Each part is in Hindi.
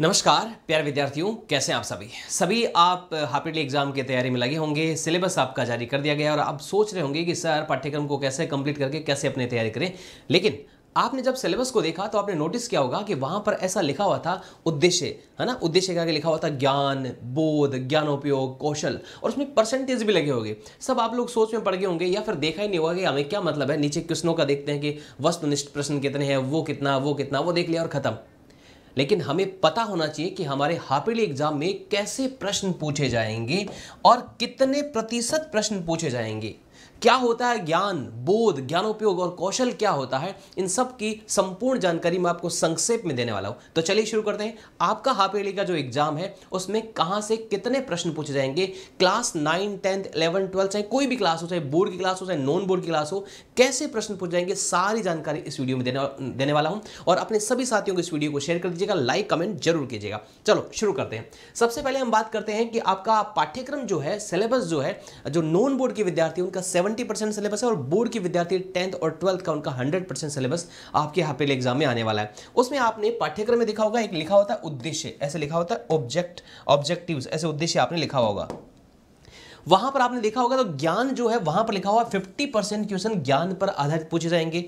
नमस्कार प्यार विद्यार्थियों कैसे हैं आप सभी सभी आप हापिटली एग्जाम की तैयारी में लगे होंगे सिलेबस आपका जारी कर दिया गया और आप सोच रहे होंगे कि सर पाठ्यक्रम को कैसे कंप्लीट करके कैसे अपनी तैयारी करें लेकिन आपने जब सिलेबस को देखा तो आपने नोटिस किया होगा कि वहाँ पर ऐसा लिखा हुआ था उद्देश्य है ना उद्देश्य क्या लिखा हुआ था ज्ञान बोध ज्ञानोपयोग कौशल और उसमें परसेंटेज भी लगे होंगे सब आप लोग सोच में पड़ गए होंगे या फिर देखा ही नहीं होगा कि हमें क्या मतलब है नीचे क्वेश्चनों का देखते हैं कि वस्तुनिष्ठ प्रश्न कितने हैं वो कितना वो कितना वो देख लिया और खत्म लेकिन हमें पता होना चाहिए कि हमारे हापिली एग्जाम में कैसे प्रश्न पूछे जाएंगे और कितने प्रतिशत प्रश्न पूछे जाएंगे क्या होता है ज्ञान बोध ज्ञानोपयोग और कौशल क्या होता है इन सब की संपूर्ण जानकारी मैं आपको संक्षेप में देने वाला हूं तो चलिए शुरू करते हैं आपका हाफेली का जो एग्जाम है उसमें कहां से कितने प्रश्न पूछे जाएंगे class nine tenth eleven twelfth चाहे कोई भी क्लास हो चाहे बोर्ड की क्लास हो चाहे नॉन बोर्ड की क्लास हो कैसे प्रश्न पूछ जाएंगे सारी जानकारी इस वीडियो में देने देने वाला हूं और अपने सभी साथियों को इस वीडियो को शेयर कर दीजिएगा लाइक कमेंट जरूर कीजिएगा चलो शुरू करते हैं सबसे पहले हम बात करते हैं कि आपका पाठ्यक्रम जो है सिलेबस जो है जो नॉन बोर्ड के विद्यार्थी उनका सेवन सेवेंटी परसेंट सिलेबस है और बोर्ड के विद्यार्थी टेंथ और ट्वेल्थ का उनका हंड्रेड परसेंट सिलेबस आपके यहाँ पे एग्जाम में आने वाला है उसमें आपने पाठ्यक्रम में देखा होगा एक लिखा होता है उद्देश्य ऐसे लिखा होता है ऑब्जेक्ट ऑब्जेक्टिव ऐसे उद्देश्य आपने लिखा होगा वहां पर आपने देखा होगा तो ज्ञान जो है वहां पर लिखा हुआ 50 परसेंट क्वेश्चन ज्ञान पर आधारित पूछे जाएंगे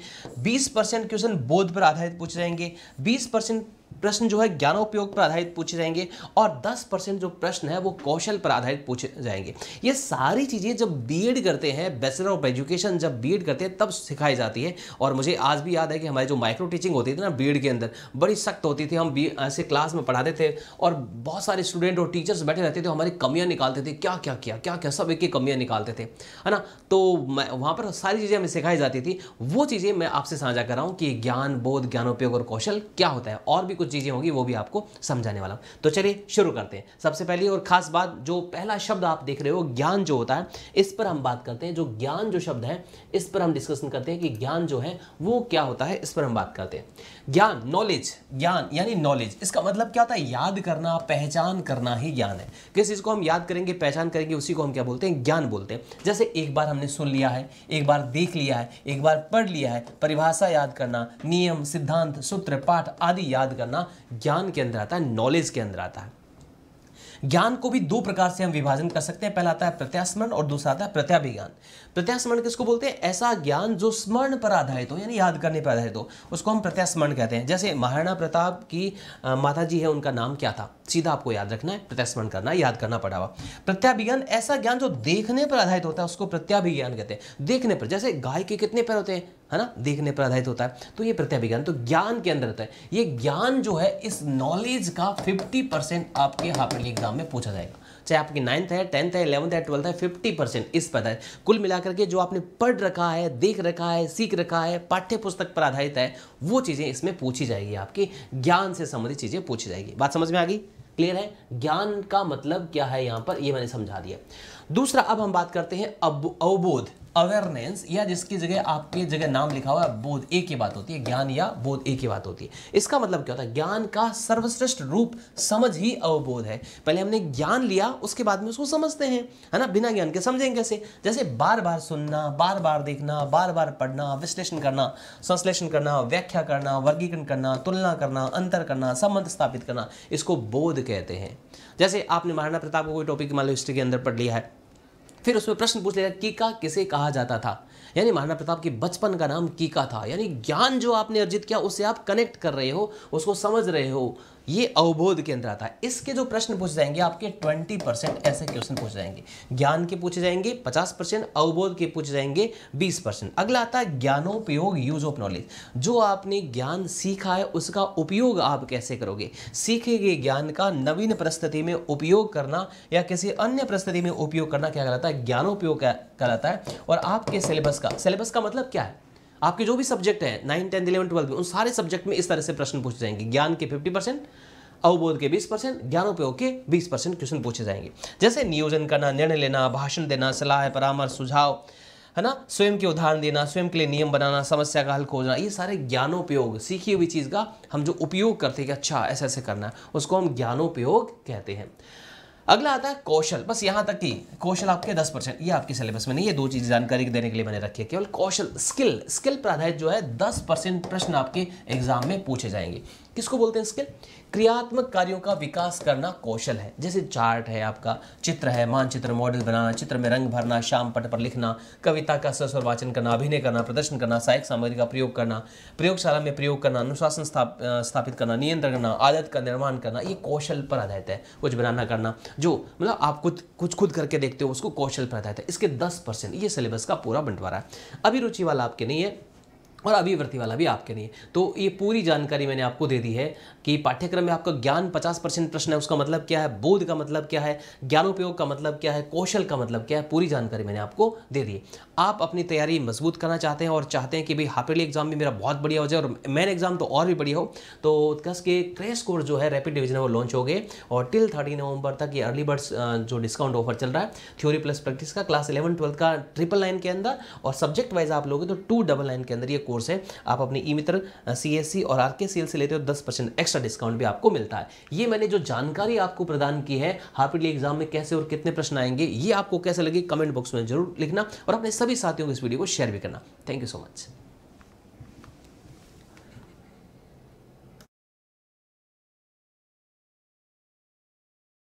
20 परसेंट क्वेश्चन बोध पर आधारित पूछे जाएंगे 20 परसेंट प्रश्न जो है ज्ञानोपयोग पर आधारित पूछे जाएंगे और दस परसेंट जो प्रश्न है वो कौशल पर आधारित पूछे जाएंगे ये सारी चीज़ें जब बी करते हैं बैचलर ऑफ एजुकेशन जब बी करते हैं तब सिखाई जाती है और मुझे आज भी याद है कि हमारे जो माइक्रो टीचिंग होती थी ना बी के अंदर बड़ी सख्त होती थी हम बी ऐसे क्लास में पढ़ाते थे और बहुत सारे स्टूडेंट और टीचर्स बैठे रहते थे हमारी कमियाँ निकालते थे क्या क्या किया क्या क्या सब एक ही कमियाँ निकालते थे है ना तो वहाँ पर सारी चीज़ें हमें सिखाई जाती थी वो चीज़ें मैं आपसे साझा कर रहा हूँ कि ज्ञान बोध ज्ञानोपयोग और कौशल क्या होता है और भी कुछ कुछ चीज़ें होंगी वो भी आपको समझाने वाला हूँ तो चलिए शुरू करते हैं सबसे पहली और ख़ास बात जो पहला शब्द आप देख रहे हो ज्ञान जो होता है इस पर हम बात करते हैं जो ज्ञान जो शब्द है इस पर हम डिस्कशन करते हैं कि ज्ञान जो है वो क्या होता है इस पर हम बात करते हैं ज्ञान नॉलेज ज्ञान यानी नॉलेज इसका मतलब क्या होता है याद करना पहचान करना ही ज्ञान है किस चीज़ को हम याद करेंगे पहचान करेंगे उसी को हम क्या बोलते हैं ज्ञान बोलते हैं जैसे एक बार हमने सुन लिया है एक बार देख लिया है एक बार पढ़ लिया है परिभाषा याद करना नियम सिद्धांत सूत्र पाठ आदि याद करना ज्ञान के अंदर आता है नॉलेज के अंदर आता है ज्ञान को भी दो प्रकार से हम विभाजन कर सकते हैं पहला आता है प्रत्यास्मरण और दूसरा आता है प्रत्याभिज्ञान प्रत्यास्मरण किसको बोलते हैं ऐसा ज्ञान जो स्मरण पर आधारित हो यानी याद करने पर आधारित हो उसको हम प्रत्यास्मरण कहते हैं जैसे महाराणा प्रताप की माता जी है उनका नाम क्या था सीधा आपको याद रखना है प्रत्यास्मरण करना याद करना पड़ा हुआ प्रत्याभिज्ञान ऐसा ज्ञान जो देखने पर आधारित होता है उसको प्रत्याभिज्ञान कहते हैं देखने पर जैसे गाय के कितने पैर होते हैं है ना देखने पर आधारित होता है तो ये प्रत्याभिज्ञान तो ज्ञान के अंदर होता है ये ज्ञान जो है इस नॉलेज का फिफ्टी परसेंट आपके में एग्जाम एग्जाम में पूछा जाएगा चाहे आपकी नाइन्थ है टेंथ है इलेवंथ है ट्वेल्थ है फिफ्टी परसेंट इस पर है कुल मिलाकर के जो आपने पढ़ रखा है देख रखा है सीख रखा है पाठ्य पुस्तक पर आधारित है वो चीज़ें इसमें पूछी जाएगी आपकी ज्ञान से संबंधित चीज़ें पूछी जाएगी बात समझ में आ गई क्लियर है ज्ञान का मतलब क्या है यहाँ पर ये मैंने समझा दिया दूसरा अब हम बात करते हैं अब अवबोध अवेयरनेस या जिसकी जगह आपके जगह नाम लिखा हुआ है बोध एक की बात होती है ज्ञान या बोध एक की बात होती है इसका मतलब क्या होता है ज्ञान का सर्वश्रेष्ठ रूप समझ ही अवबोध है पहले हमने ज्ञान लिया उसके बाद में उसको समझते हैं है ना बिना ज्ञान के समझेंगे कैसे जैसे बार बार सुनना बार बार देखना बार बार पढ़ना विश्लेषण करना संश्लेषण करना व्याख्या करना वर्गीकरण करना तुलना करना अंतर करना संबंध स्थापित करना इसको बोध कहते हैं जैसे आपने महाराणा प्रताप को कोई टॉपिक मान लो हिस्ट्री के अंदर पढ़ लिया है फिर उसमें प्रश्न पूछ लेगा कीका किसे कहा जाता था यानी महाराणा प्रताप के बचपन का नाम कीका था यानी ज्ञान जो आपने अर्जित किया उसे आप कनेक्ट कर रहे हो उसको समझ रहे हो ये अवबोध केंद्र आता है इसके जो प्रश्न पूछे जाएंगे आपके ट्वेंटी परसेंट ऐसे क्वेश्चन पूछे जाएंगे ज्ञान के पूछे जाएंगे पचास परसेंट अवबोध के पूछे जाएंगे बीस परसेंट अगला आता है ज्ञानोपयोग यूज ऑफ नॉलेज जो आपने ज्ञान सीखा है उसका उपयोग आप कैसे करोगे सीखे गए ज्ञान का नवीन परिस्थिति में उपयोग करना या किसी अन्य परिस्थिति में उपयोग करना क्या कहलाता है ज्ञानोपयोग कहलाता है और आपके सिलेबस का सिलेबस का मतलब क्या है आपके जो भी सब्जेक्ट है नाइन टेंथ इलेवन ट्वेल्थ उन सारे सब्जेक्ट में इस तरह से प्रश्न पूछे जाएंगे ज्ञान के फिफ्टी परसेंट अवबोध के 20 परसेंट ज्ञानोपयोग के 20 परसेंट क्वेश्चन पूछे जाएंगे जैसे नियोजन करना निर्णय लेना भाषण देना सलाह परामर्श सुझाव है ना स्वयं के उदाहरण देना स्वयं के लिए नियम बनाना समस्या का हल खोजना ये सारे ज्ञानोपयोग सीखी हुई चीज़ का हम जो उपयोग करते हैं कि अच्छा ऐसे ऐसे करना है उसको हम ज्ञानोपयोग कहते हैं अगला आता है कौशल बस यहाँ तक कि कौशल आपके दस परसेंट ये आपके सिलेबस में नहीं ये दो चीज़ जानकारी देने के लिए मैंने रखी है केवल कौशल स्किल स्किल पर आधारित जो है दस परसेंट प्रश्न आपके एग्जाम में पूछे जाएंगे किसको बोलते हैं स्किल क्रियात्मक कार्यों का विकास करना कौशल है जैसे चार्ट है आपका चित्र है मानचित्र मॉडल बनाना चित्र में रंग भरना शाम पट पर लिखना कविता का सस्वर वाचन करना अभिनय करना प्रदर्शन करना सहायक सामग्री का प्रयोग करना प्रयोगशाला में प्रयोग करना अनुशासन स्थाप, स्थापित करना नियंत्रण करना आदत का निर्माण करना ये कौशल पर आधारित है कुछ बनाना करना जो मतलब आप कुछ कुछ खुद करके देखते हो उसको कौशल पर आधारित है इसके दस ये सिलेबस का पूरा बंटवारा है अभिरुचि वाला आपके नहीं है और अभिवृत्ति वाला भी आपके लिए तो ये पूरी जानकारी मैंने आपको दे दी है कि पाठ्यक्रम में आपका ज्ञान 50 परसेंट प्रश्न है उसका मतलब क्या है बोध का मतलब क्या है ज्ञानोपयोग का मतलब क्या है कौशल का मतलब क्या है पूरी जानकारी मैंने आपको दे दी है आप अपनी तैयारी मजबूत करना चाहते हैं और चाहते हैं कि भाई हाफेली एग्जाम भी मेरा बहुत बढ़िया हो जाए और मेन एग्जाम तो और भी बढ़िया हो तो उत्कर्ष के क्रेश कोर्स जो है रैपिड डिवीजन वो लॉन्च हो गए और टिल थर्टी नवंबर तक ये अर्ली बर्ड्स जो डिस्काउंट ऑफर चल रहा है थ्योरी प्लस प्रैक्टिस का क्लास इलेवन ट्वेल्थ का ट्रिपल लाइन के अंदर और सब्जेक्ट वाइज आप लोगे तो टू डबल लाइन के अंदर ये कोर्स है आप अपने ई e मित्र सी और आर से लेते हो दस एक्स्ट्रा डिस्काउंट भी आपको मिलता है ये मैंने जो जानकारी आपको प्रदान की है हार्पिडली एग्जाम में कैसे और कितने प्रश्न आएंगे ये आपको कैसे लगे कमेंट बॉक्स में जरूर लिखना और अपने सभी साथियों को इस वीडियो को शेयर भी करना थैंक यू सो मच